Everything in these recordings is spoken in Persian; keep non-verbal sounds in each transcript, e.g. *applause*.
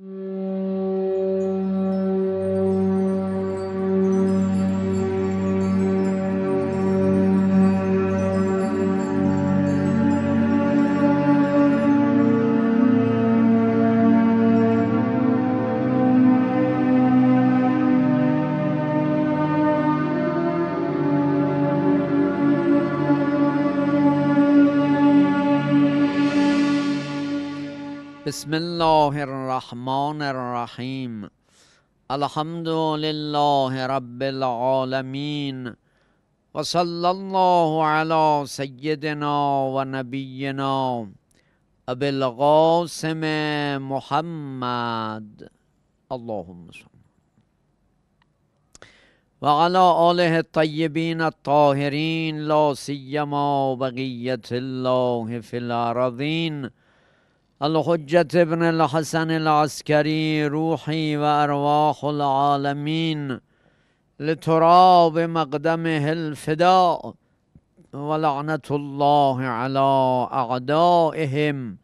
Mm. بسم الله الرحمن الرحیم الحمد لله رب العالمین و الله علی سیدنا و نبینا محمد اللهم صل وعلى آله الطيبين الطاهرين لا سيما بقية الله في الأرضين الحجة ابن الحسن العسكري روحي وأرواح العالمين لتراب مقدمه الفداء ولعنة الله على أعدائهم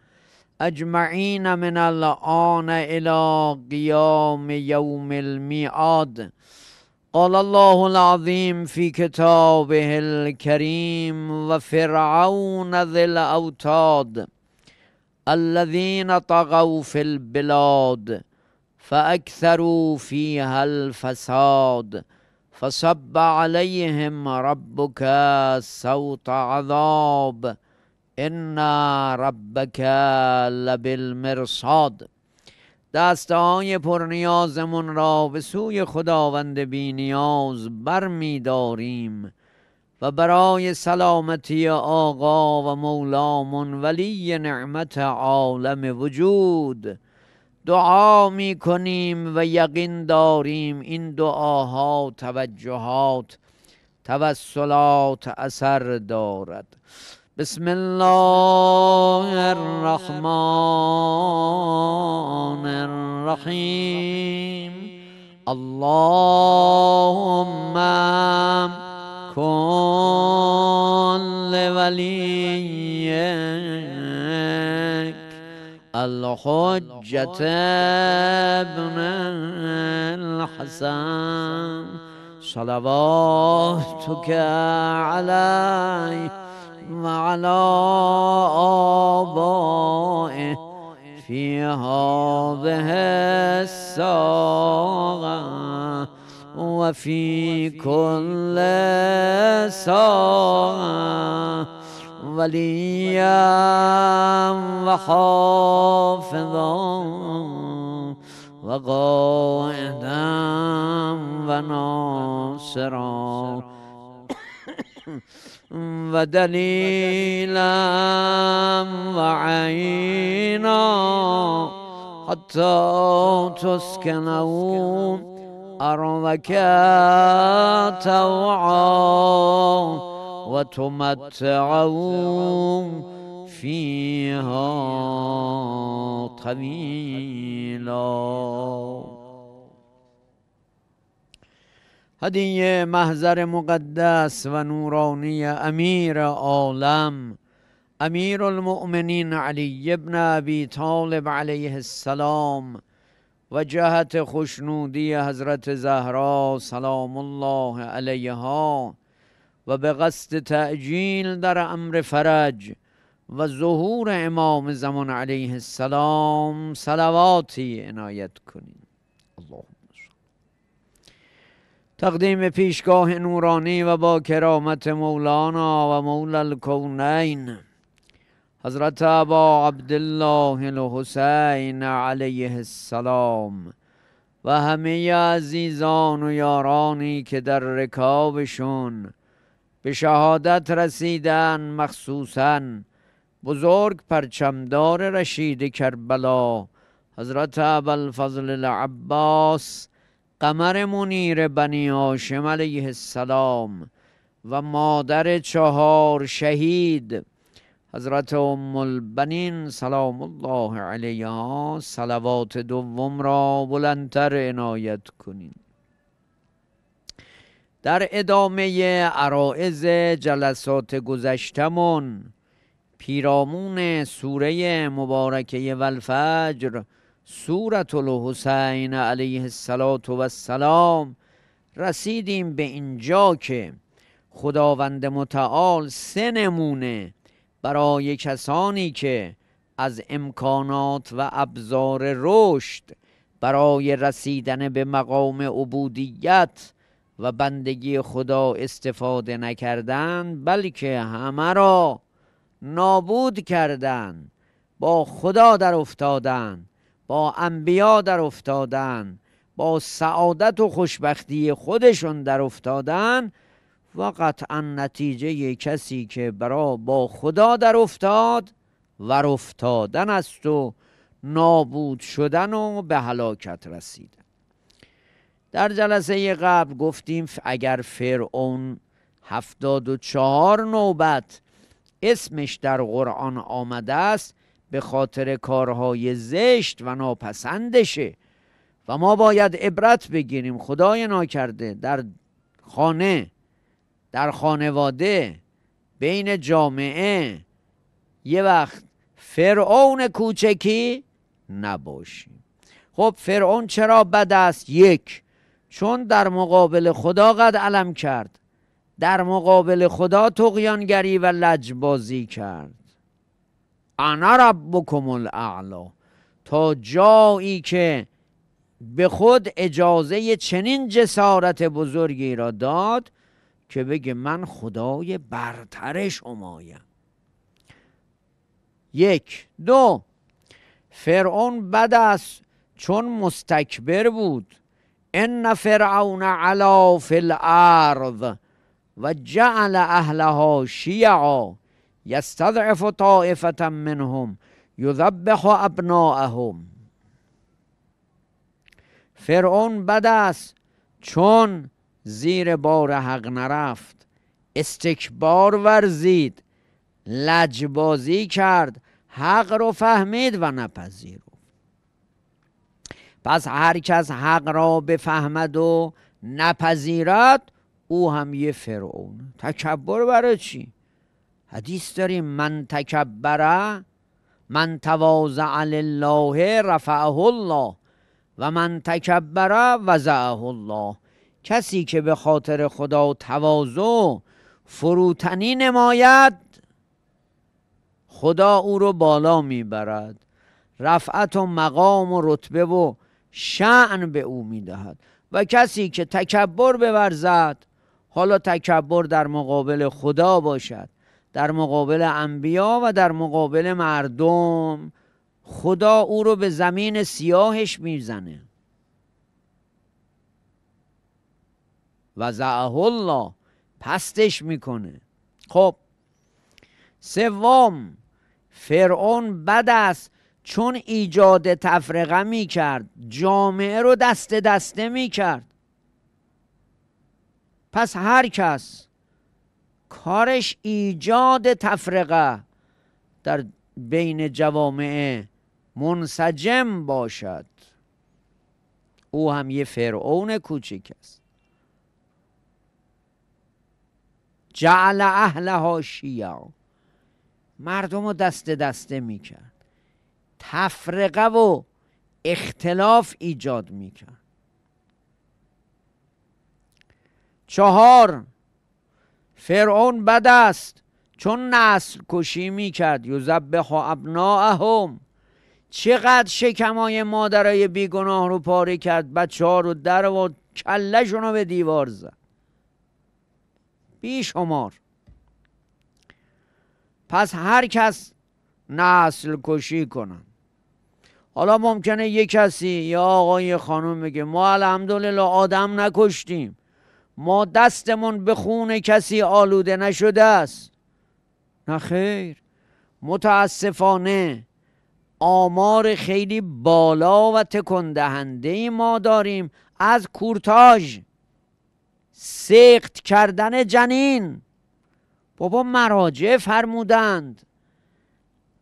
أجمعين من الآن إلى قيام يوم الميعاد قال الله العظيم في كتابه الكريم وفرعون ذي الأوتاد الذين طغوا في البلاد فأكثروا فيها الفساد فصب عليهم ربك سوط عذاب إن ربك لبالمرصاد دستهای پرنیازمون را به سوی خداوند بینیاز برمیداریم و برای سلامتی آقا و مولامون ولی نعمت عالم وجود دعا می کنیم و یقین داریم این دعاها توجهات توسلات اثر دارد بسم الله الرحمن الرحیم اللهم كن لوليك الحجة ابن الحسن صلواتك عليه وعلى آبائه في هذه الساعة وفي كل ساعة وليا وحافظا وقائدا وناصرا ودليلا وعينا حتى تسكنون أرضك توعا وتمتعوا فيها طويلا هدیه محضر مقدس و نورانی امیر عالم امیر المؤمنین علی ابن ابی طالب علیه السلام و جهت خوشنودی حضرت زهرا سلام الله علیها و به قصد تعجیل در امر فرج و ظهور امام زمان علیه السلام سلواتی عنایت کنیم اللهم تقدیم پیشگاه نورانی و با کرامت مولانا و مولا الکونین حضرت ابا عبدالله الحسین علیه السلام و همه عزیزان و یارانی که در رکابشون به شهادت رسیدن مخصوصا بزرگ پرچمدار رشید کربلا حضرت الفضل العباس قمر منیر بنی هاشم علیه السلام و مادر چهار شهید حضرت ام البنین سلام الله علیها سلوات دوم را بلندتر عنایت کنید در ادامه عرائز جلسات گذشتمون پیرامون سوره مبارکه والفجر الفجر سورت الحسین علیه السلام رسیدیم به اینجا که خداوند متعال سنمونه برای کسانی که از امکانات و ابزار رشد برای رسیدن به مقام عبودیت و بندگی خدا استفاده نکردند بلکه همه را نابود کردند با خدا در افتادن با انبیا در افتادن با سعادت و خوشبختی خودشون در افتادن و قطعا نتیجه کسی که برا با خدا در افتاد و افتادن است و نابود شدن و به هلاکت رسید. در جلسه قبل گفتیم اگر فرعون هفتاد و چهار نوبت اسمش در قرآن آمده است به خاطر کارهای زشت و ناپسندشه و ما باید عبرت بگیریم خدای ناکرده در خانه در خانواده بین جامعه یه وقت فرعون کوچکی نباشیم خب فرعون چرا بد است یک چون در مقابل خدا قد علم کرد در مقابل خدا تقیانگری و لجبازی کرد انا ربکم الاعلا تا جایی که به خود اجازه چنین جسارت بزرگی را داد که بگه من خدای برتر شمایم یک دو فرعون بد است چون مستکبر بود ان فرعون علا فی الارض و جعل اهلها شیعا یستضعف طائفه منهم یذبح ابناءهم فرعون بد است چون زیر بار حق نرفت استکبار ورزید لجبازی کرد حق رو فهمید و نپذیرفت پس هر کس حق را بفهمد و نپذیرد او هم یه فرعون تکبر برای چی؟ حدیث داریم من تکبره من تواضع الله رفعه الله و من تکبره وزعه الله کسی که به خاطر خدا تواضع فروتنی نماید خدا او رو بالا میبرد رفعت و مقام و رتبه و شعن به او میدهد و کسی که تکبر بورزد حالا تکبر در مقابل خدا باشد در مقابل انبیا و در مقابل مردم خدا او رو به زمین سیاهش میزنه و الله پستش میکنه خب سوم فرعون بد است چون ایجاد تفرقه میکرد جامعه رو دست دسته میکرد پس هر کس کارش ایجاد تفرقه در بین جوامع منسجم باشد او هم یه فرعون کوچک است جعل اهلها شیعا مردم رو دست دسته میکرد تفرقه و اختلاف ایجاد میکرد چهار فرعون بد است چون نسل کشی میکرد ابنا اهم چقدر شکمای مادرای بیگناه رو پاره کرد بچه ها رو در و کلشون رو به دیوار زد بیشمار پس هر کس نسل کشی کنن حالا ممکنه یه کسی یا آقای خانم بگه ما الحمدلله آدم نکشتیم ما دستمون به خون کسی آلوده نشده است نه خیر متاسفانه آمار خیلی بالا و تکندهنده ما داریم از کورتاژ سخت کردن جنین بابا مراجع فرمودند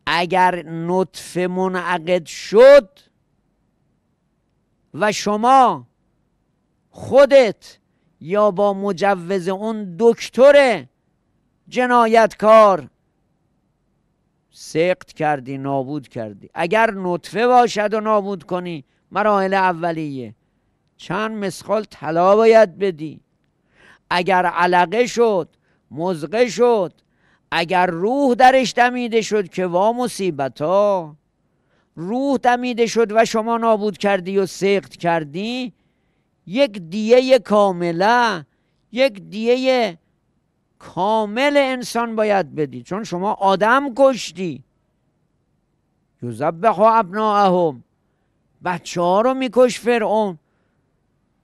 اگر نطفه منعقد شد و شما خودت یا با مجوز اون دکتر جنایتکار سقط کردی نابود کردی اگر نطفه باشد و نابود کنی مراحل اولیه چند مسخال طلا باید بدی اگر علقه شد مزقه شد اگر روح درش دمیده شد که وا مصیبتا روح دمیده شد و شما نابود کردی و سخت کردی یک دیه کامله یک دیه کامل انسان باید بدی چون شما آدم کشتی یذبح ابناهم بچه ها رو میکش فرعون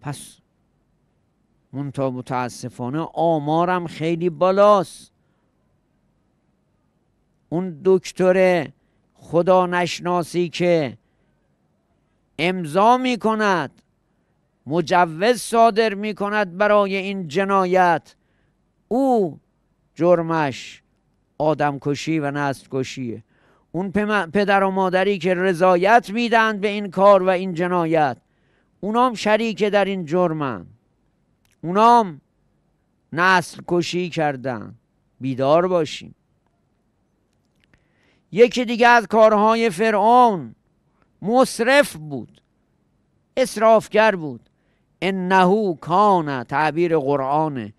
پس تا متاسفانه آمارم خیلی بالاست اون دکتر خدا نشناسی که امضا می کند مجوز صادر می کند برای این جنایت او جرمش آدم کشی و نست کشیه اون پدر و مادری که رضایت میدن به این کار و این جنایت اونام شریک در این جرمن اونام نسل کشی کردن بیدار باشیم یکی دیگه از کارهای فرعون مصرف بود اصرافگر بود انهو کان تعبیر قرآنه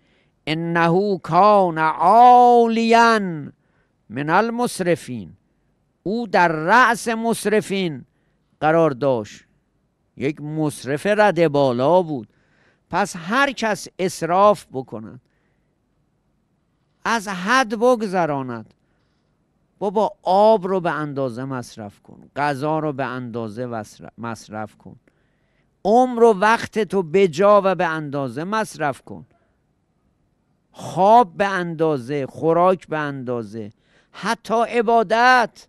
انهو کان عالیا من المصرفین او در رأس مصرفین قرار داشت یک مصرف رد بالا بود پس هر کس اصراف بکند از حد بگذراند بابا آب رو به اندازه مصرف کن غذا رو به اندازه مصرف کن عمر و وقت تو جا و به اندازه مصرف کن خواب به اندازه خوراک به اندازه حتی عبادت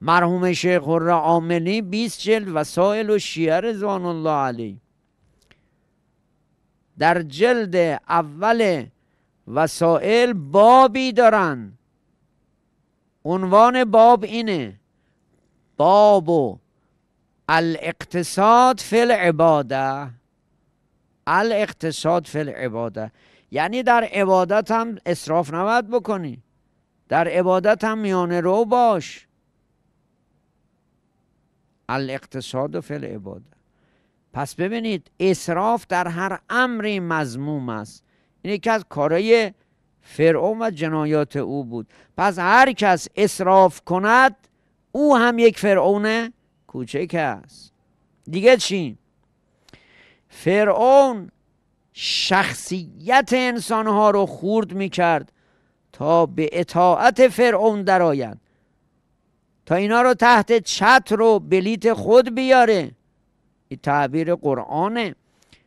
مرحوم شیخ را عاملی 20 جلد وسائل و شیعه زان الله علیه در جلد اول وسائل بابی دارن عنوان باب اینه باب و الاقتصاد فی العباده الاقتصاد فی العباده یعنی در عبادت هم اصراف نباید بکنی در عبادت هم میانه رو باش الاقتصاد فی العباده پس ببینید اصراف در هر امری مضموم است این یکی از کارهای فرعون و جنایات او بود پس هر کس اصراف کند او هم یک فرعون کوچک است دیگه چی فرعون شخصیت انسانها رو خورد می کرد تا به اطاعت فرعون درآیند تا اینا رو تحت چتر و بلیت خود بیاره تعبیر قرآنه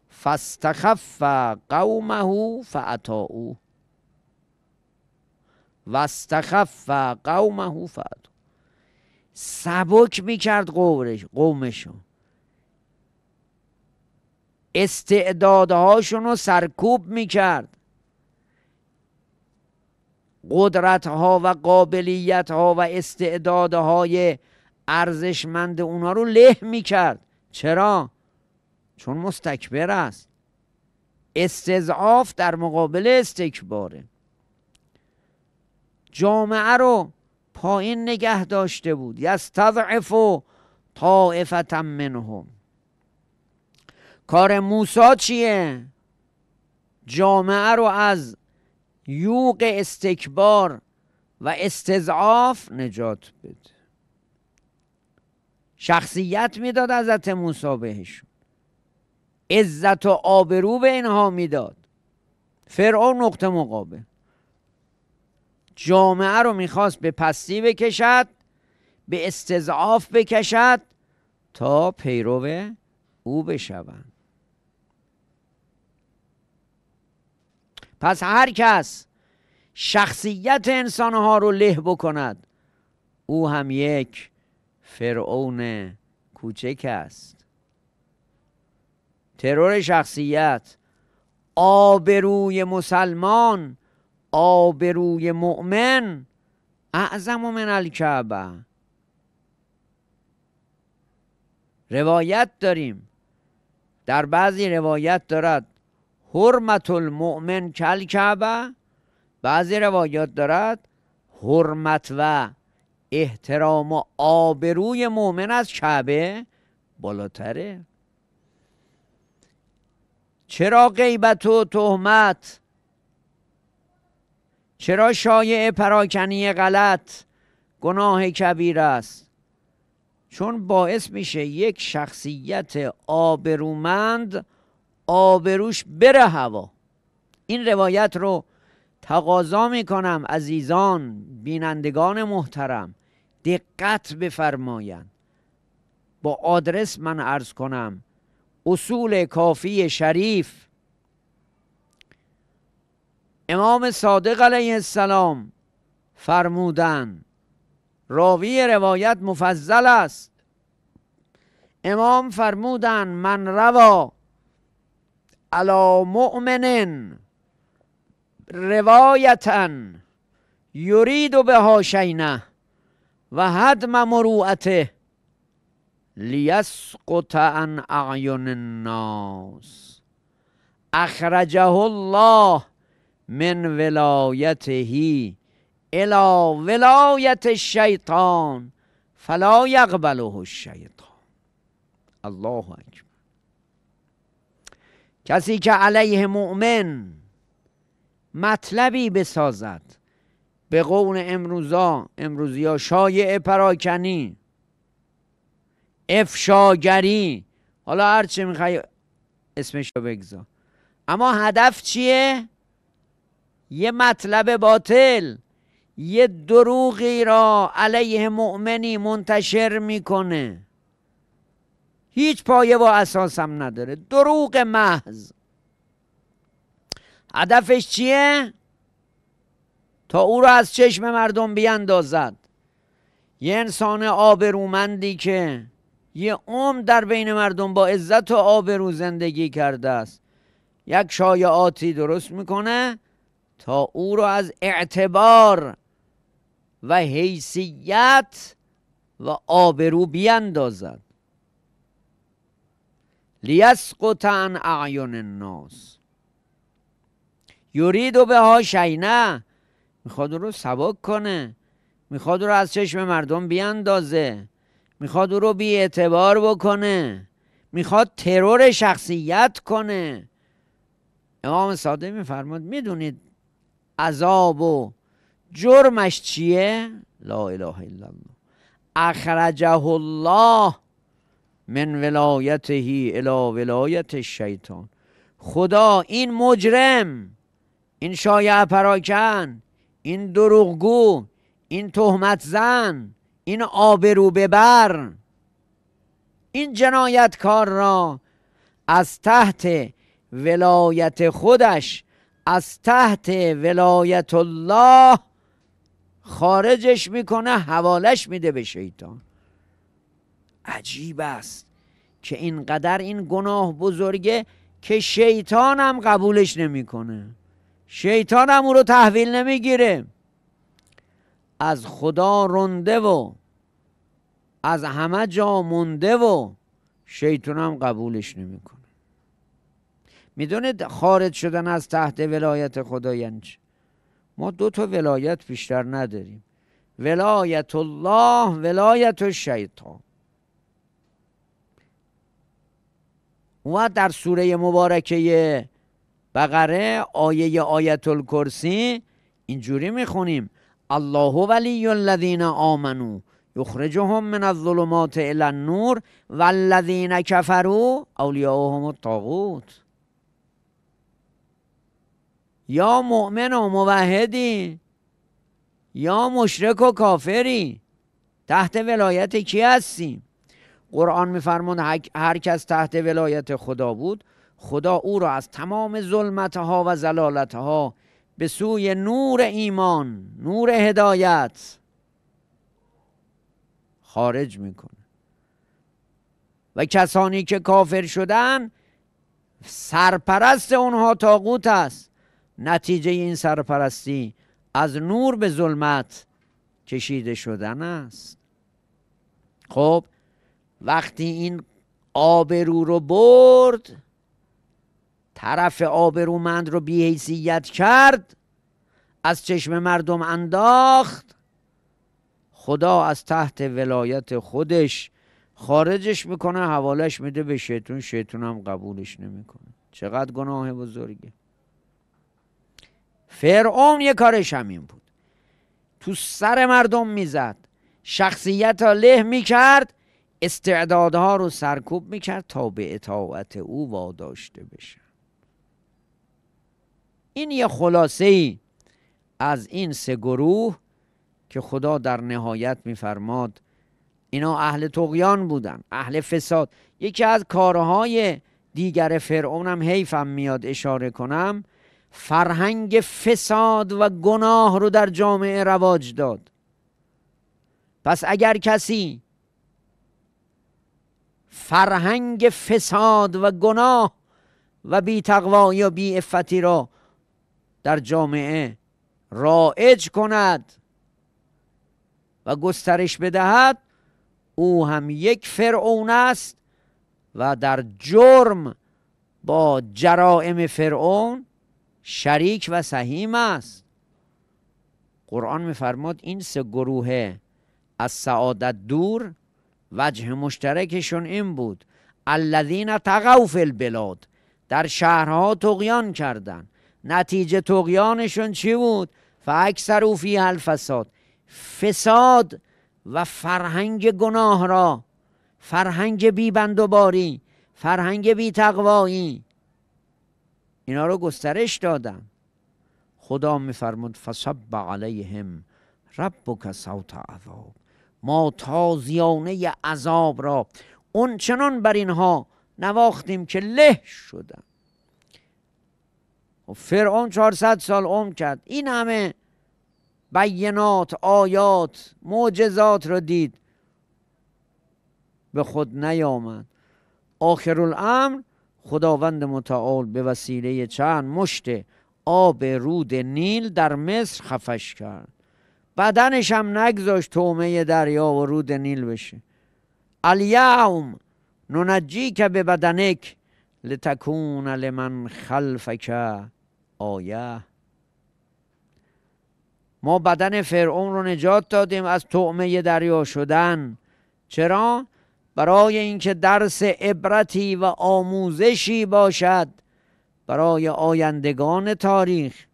فاستخف قومه او واستخف قومه فعطا سبک میکرد قومش قومشو استعدادهاشون رو سرکوب میکرد قدرت ها و قابلیت ها و استعدادهای ارزشمند اونها رو له میکرد چرا؟ چون مستکبر است استضعاف در مقابل استکباره جامعه رو پایین نگه داشته بود یستضعف و طائفتم منهم کار موسا چیه جامعه رو از یوق استکبار و استضعاف نجات بده شخصیت میداد حضرت موسی بهشون عزت و آبرو به اینها میداد فرعون نقطه مقابل جامعه رو میخواست به پستی بکشد به استضعاف بکشد تا پیرو او بشوند پس هر کس شخصیت انسانها رو له بکند او هم یک فرعون کوچک است ترور شخصیت آبروی مسلمان آبروی مؤمن اعظم من الکعبه روایت داریم در بعضی روایت دارد حرمت المؤمن کل کعبه بعضی روایات دارد حرمت و احترام و آبروی مؤمن از کعبه بالاتره چرا غیبت و تهمت چرا شایع پراکنی غلط گناه کبیر است چون باعث میشه یک شخصیت آبرومند آبروش بره هوا این روایت رو تقاضا میکنم عزیزان بینندگان محترم دقت بفرمایند با آدرس من عرض کنم اصول کافی شریف امام صادق علیه السلام فرمودن راوی روایت مفضل است امام فرمودن من روا علا مؤمنن روایتن یرید به هاشینه و هدم مروعته لیسقط عن اعین الناس اخرجه الله من ولایته الی ولایت الشیطان فلا یقبله الشیطان الله اکبر کسی که علیه مؤمن مطلبی بسازد به قول امروزا امروزیا شایع پراکنی افشاگری حالا هر میخوای اسمش رو بگذار اما هدف چیه یه مطلب باطل یه دروغی را علیه مؤمنی منتشر میکنه هیچ پایه و اساسم نداره دروغ محض هدفش چیه تا او را از چشم مردم بیندازد یه انسان آبرومندی که یه عمر در بین مردم با عزت و آبرو زندگی کرده است یک شایعاتی درست میکنه تا او را از اعتبار و حیثیت و آبرو بیندازد لیسقط عن اعین الناس یرید به ها شینه میخواد او رو سبک کنه میخواد او رو از چشم مردم بیاندازه میخواد او رو بی اعتبار بکنه میخواد ترور شخصیت کنه امام ساده میفرماد میدونید عذاب و جرمش چیه لا اله الا الله اخرجه الله من ولایته الی ولایت شیطان خدا این مجرم این شایع پراکن این دروغگو این تهمت زن این آبرو ببر این جنایتکار را از تحت ولایت خودش از تحت ولایت الله خارجش میکنه حوالش میده به شیطان عجیب است که اینقدر این گناه بزرگه که شیطان هم قبولش نمیکنه شیطان هم او رو تحویل نمیگیره از خدا رنده و از همه جا مونده و شیطان هم قبولش نمیکنه میدونید خارج شدن از تحت ولایت خدا یعنی ما دو تا ولایت بیشتر نداریم ولایت الله ولایت شیطان و در سوره مبارکه بقره آیه آیت الکرسی اینجوری میخونیم الله ولی الذین آمنو یخرجهم من الظلمات الی النور والذین کفروا اولیاءهم الطاغوت یا مؤمن و موحدی یا مشرک و کافری تحت ولایت کی هستی قرآن میفرمان هر کس تحت ولایت خدا بود خدا او را از تمام ظلمتها و ها به سوی نور ایمان نور هدایت خارج میکنه و کسانی که کافر شدن سرپرست اونها تاقوت است نتیجه این سرپرستی از نور به ظلمت کشیده شدن است خب وقتی این آبرو رو برد طرف آبرومند رو بیحیثیت کرد از چشم مردم انداخت خدا از تحت ولایت خودش خارجش میکنه حوالش میده به شیطون شیطون هم قبولش نمیکنه چقدر گناه بزرگه فرعون یه کارش همین بود تو سر مردم میزد شخصیت ها له میکرد استعدادها رو سرکوب میکرد تا به اطاعت او واداشته بشه این یه خلاصه ای از این سه گروه که خدا در نهایت میفرماد اینا اهل تقیان بودن اهل فساد یکی از کارهای دیگر فرعونم حیفم میاد اشاره کنم فرهنگ فساد و گناه رو در جامعه رواج داد پس اگر کسی فرهنگ فساد و گناه و بی تقوایی و بی افتی را در جامعه رائج کند و گسترش بدهد او هم یک فرعون است و در جرم با جرائم فرعون شریک و سهیم است قرآن میفرماد این سه گروه از سعادت دور وجه مشترکشون این بود الذین تقوا فی البلاد در شهرها تقیان کردند نتیجه تقیانشون چی بود فاکثر اوفی الفساد فساد و فرهنگ گناه را فرهنگ بی باری فرهنگ بی تقوایی اینا رو گسترش دادن خدا میفرمود فسب علیهم ربک صوت عذاب ما تازیانه عذاب را اون چنان بر اینها نواختیم که له شدن و خب، فرعون 400 سال عمر کرد این همه بینات آیات معجزات را دید به خود نیامد آخر الامر خداوند متعال به وسیله چند مشت آب رود نیل در مصر خفش کرد بدنش هم نگذاشت تومه دریا و رود نیل بشه الیوم ننجی که به بدنک لتکون لمن خلفک آیه ما بدن فرعون رو نجات دادیم از طعمه دریا شدن چرا؟ برای اینکه درس عبرتی و آموزشی باشد برای آیندگان تاریخ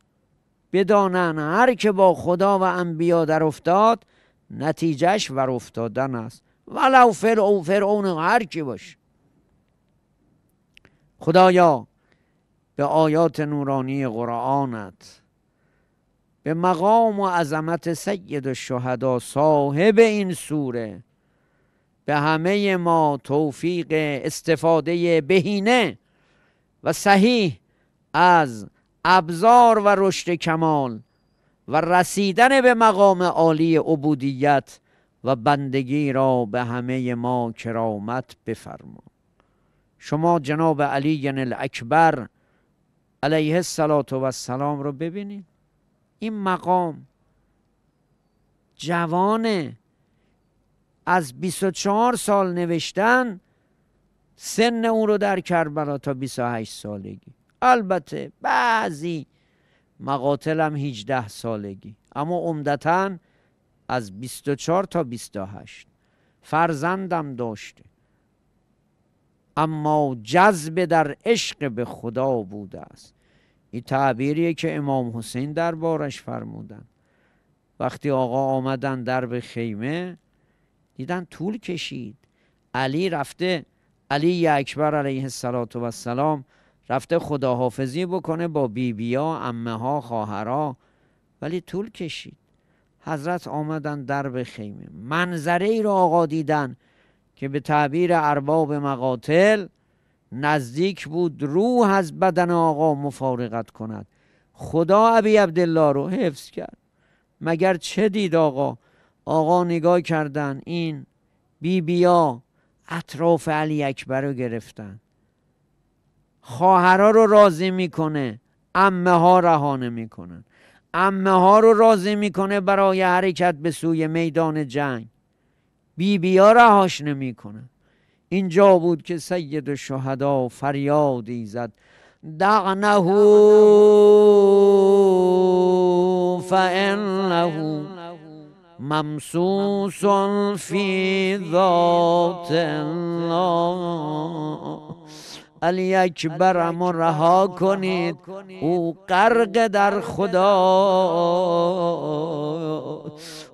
بدانن هر که با خدا و انبیا در افتاد نتیجهش ور افتادن است ولو فرعون فرعون هر کی باشه خدایا به آیات نورانی قرآنت به مقام و عظمت سید الشهدا صاحب این سوره به همه ما توفیق استفاده بهینه و صحیح از ابزار و رشد کمال و رسیدن به مقام عالی عبودیت و بندگی را به همه ما کرامت بفرما شما جناب علی اکبر علیه السلام و سلام رو ببینید این مقام جوانه از 24 سال نوشتن سن اون رو در کربلا تا 28 سالگی البته بعضی مقاتل هم 18 سالگی اما عمدتا از 24 تا 28 فرزندم داشته اما جذب در عشق به خدا بوده است این تعبیریه که امام حسین دربارش فرمودن وقتی آقا آمدن در به خیمه دیدن طول کشید علی رفته علی اکبر علیه السلام رفته خداحافظی بکنه با بیبیا امه ها خواهرا ولی طول کشید حضرت آمدن در به خیمه منظره ای را آقا دیدن که به تعبیر ارباب مقاتل نزدیک بود روح از بدن آقا مفارقت کند خدا ابی عبدالله رو حفظ کرد مگر چه دید آقا آقا نگاه کردن این بی بیا اطراف علی اکبر رو گرفتن خواهرها رو راضی میکنه امه ها رهانه میکنن امه ها رو راضی میکنه برای حرکت به سوی میدان جنگ بی بیا رهاش نمیکنه اینجا بود که سید شهدا فریادی زد دعنه فانه ممسوس فی ذات الله علی اکبرم رها کنید او غرق در خدا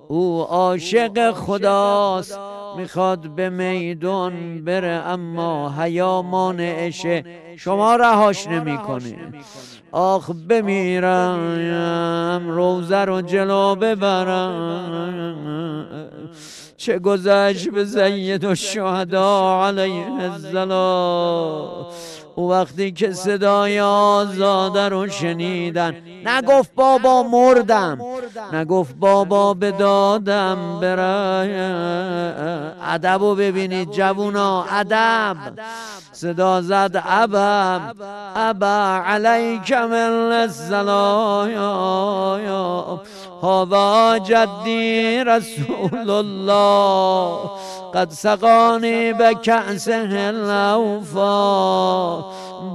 او عاشق خداست میخواد به میدان بره اما حیا مانعشه شما رهاش نمیکنه آخ بمیرم روزه رو جلو ببرم چه گذشت به زید و شهدا علیه السلام او وقتی که صدای آزاده رو شنیدن نگفت بابا مردم نگفت بابا به دادم برای ادب رو ببینید جوونا ادب صدا زد ابا ابا علیک من الزلایا هوا جدی رسول الله قد سقانی به کعسه الاوفا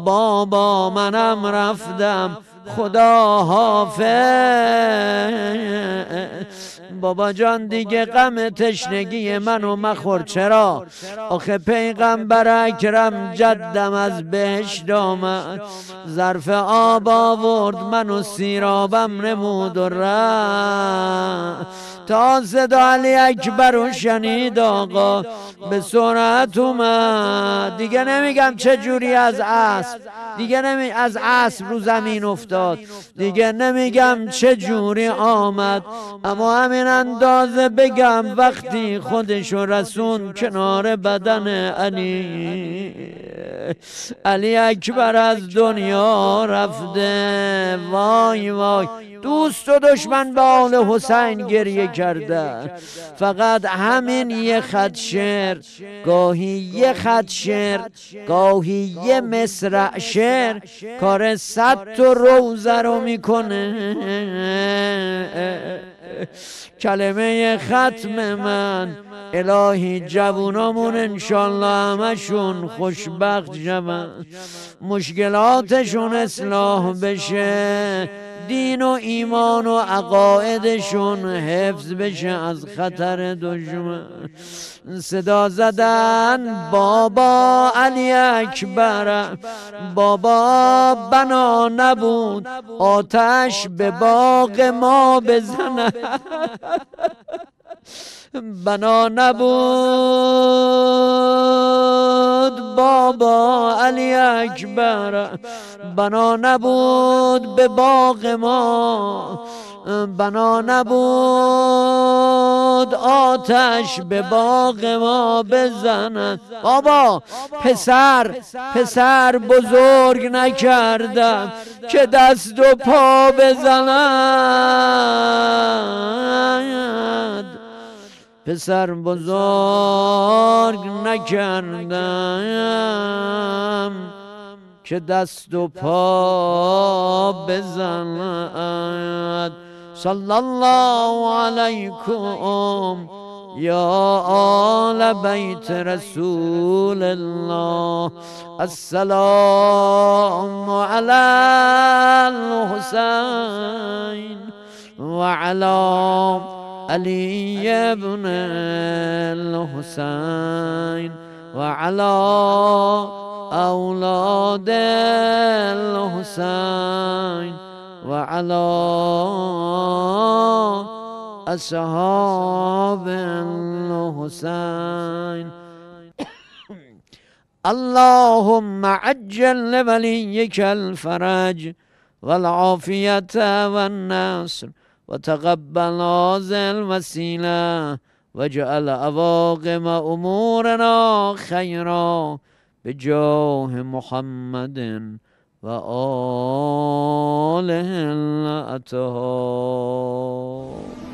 بابا منم رفتم خدا حافظ بابا جان دیگه غم تشنگی منو مخور چرا آخه پیغمبر اکرم جدم از بهش آمد ظرف آب آورد منو سیرابم نمود و تا صدا علی اکبر شنید آقا به سرعت اومد دیگه نمیگم چه جوری از اسب دیگه نمی از اسب رو زمین افتاد دیگه نمیگم چه جوری آمد اما همین این اندازه بگم وقتی خودشو رسون کنار بدن علی علی اکبر از دنیا رفته وای وای دوست و دشمن به آل حسین گریه کرده فقط همین یه خط شعر گاهی یه خط شعر گاهی یه مصرع شعر کار صد تو روزه رو میکنه کلمه ختم من الهی جوونامون انشالله همشون خوشبخت شون مشکلاتشون اصلاح بشه دین و ایمان و عقایدشون حفظ بشه از خطر دشمن صدا زدن بابا علی اکبر بابا بنا نبود آتش به باغ ما بزنه *laughs* بنا نبود بابا علی اکبر بنا نبود به باغ ما بنا نبود آتش به باغ ما بزند بابا پسر پسر بزرگ نکردم که دست و پا بزند پسر بزرگ نکردم که دست و پا بزند صلی الله علیکم یا آل بیت رسول الله السلام علی الحسین و علی علي بن الحسين وعلى أولاد الحسين وعلى أصحاب الحسين اللهم عجل لوليك الفرج والعافية والنصر وتقبل هذه الوسيلة وجعل أواقم أمورنا خيرا بجاه محمد آله الأطهار